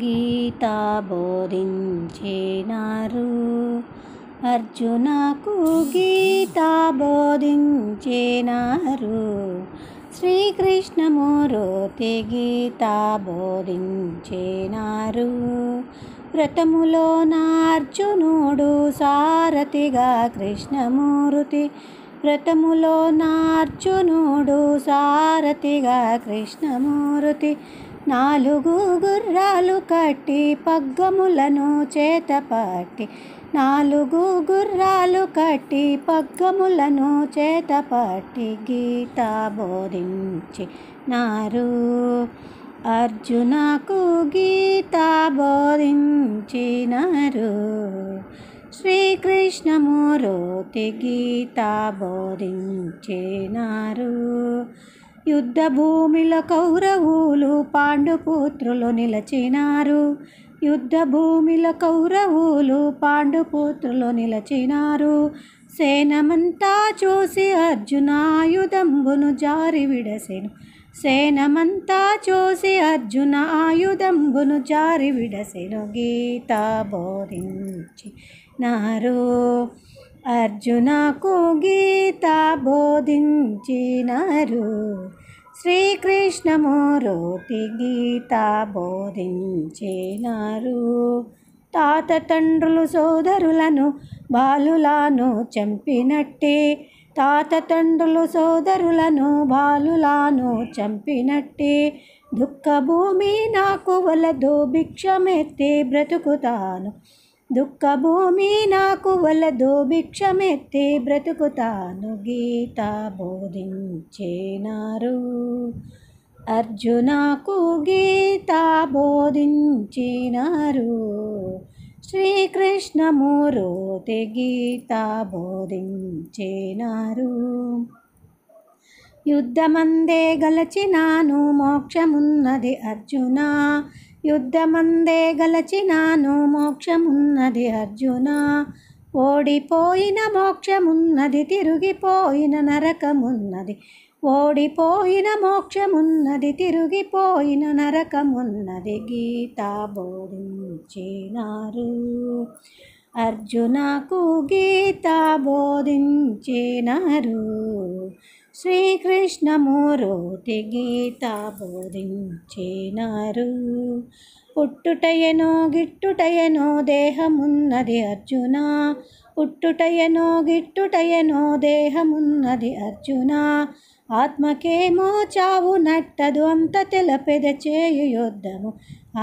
గీత బోధించినారు అర్జునకు గీత బోధించినారు శ్రీకృష్ణమూర్తి గీత బోధించినారు వ్రతములో నార్జునుడు సారథిగా కృష్ణమూర్తి వ్రతములో నార్జునుడు సారథిగా కృష్ణమూర్తి నాలుగు గుర్రాలు కట్టి పగ్గములను చేతపాటి నాలుగు గుర్రాలు కట్టి పగ్గములను చేతపాటి గీత బోధించి నారు అర్జునకు గీత బోధించినారు శ్రీకృష్ణమూర్తి గీత బోధించినారు యుద్ధ భూమిల కౌరవులు పాండుపుత్రులు నిలచినారు యుద్ధ భూమిల కౌరవులు పాండుపుత్రులు నిలచినారు సేనమంతా చూసి అర్జునాయుధంబును జారి విడసెను సేనమంతా చూసి అర్జున ఆయుధంబును జారి విడసెను గీత బోధించి నారు అర్జునకు గీత బోధించినారు శ్రీకృష్ణమూర్తి గీత బోధించినారు తాత తండ్రులు సోదరులను బాలులాను చంపినట్టే తాత తండ్రులు సోదరులను బాలులాను చంపినట్టే దుఃఖభూమి నాకు వలదు భిక్షమెత్తి బ్రతుకుతాను దుఃఖభూమి నాకు వలదు భిక్షమెత్తి బ్రతుకుతాను గీత బోధించేనారు అర్జునకు గీత బోధించినారు శ్రీకృష్ణమూరోతి గీత బోధించినారు యుద్ధమందే గలచినాను మోక్షమున్నది అర్జున యుద్ధమందే గలచినాను మోక్షమున్నది అర్జున ఓడిపోయిన మోక్షమున్నది తిరిగిపోయిన నరకమున్నది ఓడిపోయిన మోక్షమున్నది తిరిగిపోయిన నరకమున్నది గీత బోధించినారు అర్జునకు గీత బోధించినారు శ్రీకృష్ణమూరోటి గీత బోధించినారు పుట్టుటయనో గిట్టుటయనో దేహమున్నది అర్జున పుట్టుటయనో గిట్టుటయనో దేహమున్నది అర్జున ఆత్మకేమో చావు నట్టదు అంత తెలపెద చేయు యోద్ధము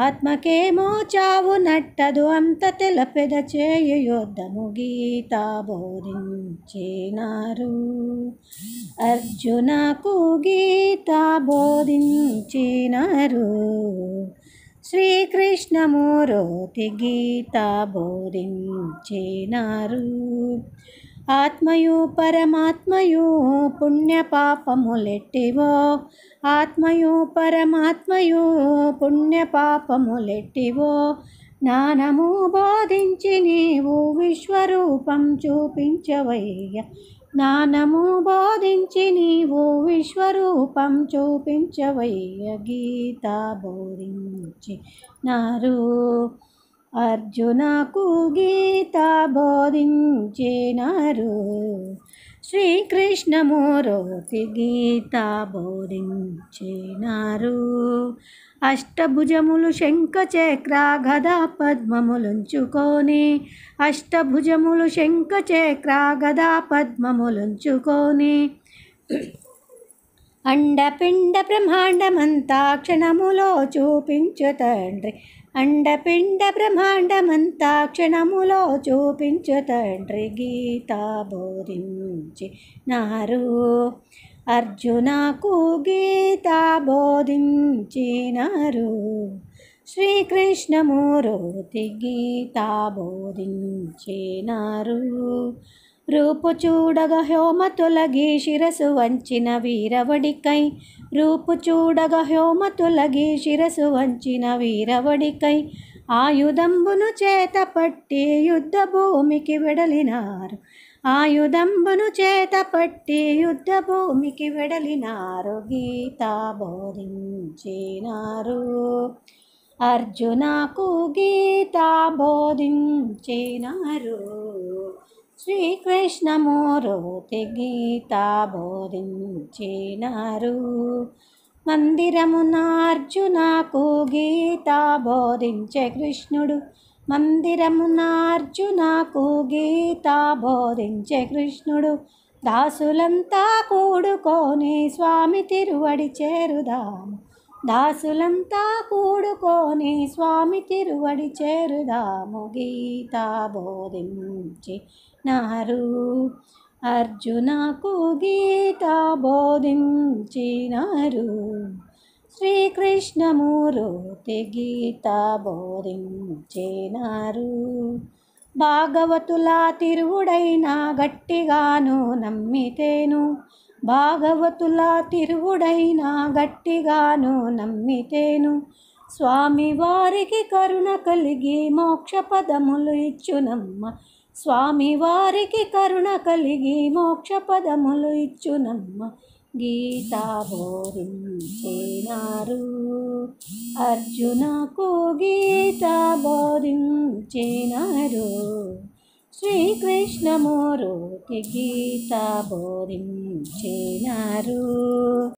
ఆత్మకేమో చావు నట్టదు అంత తెలపెద చేయు యోద్ధము గీత బోధించినారు అర్జునకు గీత బోధించినారు శ్రీకృష్ణమూరోతి గీత బోధించినారు ఆత్మయు పరమాత్మయు పుణ్యపాపములెట్టివో ఆత్మయు పరమాత్మయు పుణ్యపాపములెట్టివో జ్ఞానము బోధించి నీవు విశ్వరూపం చూపించవయ్య జ్ఞానము బోధించి నీవు విశ్వరూపం చూపించవయ్య గీత బోధించి నారు అర్జునకు గీత బోధించినారు శ్రీకృష్ణమూర్తి గీత బోధించినారు అష్టభుజములు శంఖ చక్ర గదా పద్మములుంచుకొని అష్టభుజములు శంఖ చక్ర గదా పద్మములుంచుకొని అండపిండ బ్రహ్మాండమంతా క్షణములో చూపించు తండ్రి అండపిండ బ్రహ్మాండమంతా క్షణములో చూపించు తండ్రి గీతా బోధించి నారు అర్జునకు గీత బోధించినారు శ్రీకృష్ణమూర్తి గీతా బోధించినారు రూపు చూడగ హ్యోమ తొలగి శిరసు వంచిన వీరవడికై రూపు చూడగ హ్యోమ తొలగి శిరసు వంచిన వీరవడికై ఆయుధంబును చేతపట్టి యుద్ధ భూమికి వెడలినారు ఆయుధంబును చేతపట్టి యుద్ధ భూమికి వెడలినారు గీత బోధించినారు అర్జునకు గీత బోధించినారు శ్రీకృష్ణమూరుతి గీత బోధించినారు మందిరమునార్జునకు గీత బోధించే కృష్ణుడు మందిరమునార్జునకు గీత బోధించే కృష్ణుడు దాసులంతా కూడుకొని స్వామి తిరువడి చేరుదాము దాసులంతా కూడుకొని స్వామి తిరువడి చేరుదాము గీత బోధించి నారు అర్జునకు గీత బోధించినారు శ్రీకృష్ణమూర్తి గీత బోధించినారు భాగవతుల తిరువుడైన గట్టిగాను నమ్మితేను భాగవతుల తిరువుడైనా గట్టిగాను నమ్మితేను స్వామి వారికి కరుణ కలిగి మోక్ష పదములు ఇచ్చునమ్మ స్వామి వారికి కరుణ కలిగి మోక్ష పదములు ఇచ్చునమ్మ గీతా బోధించేనారు అర్జునకు గీత బోధించేనారు శ్రీకృష్ణమూర్తి గీత బోధించేనారు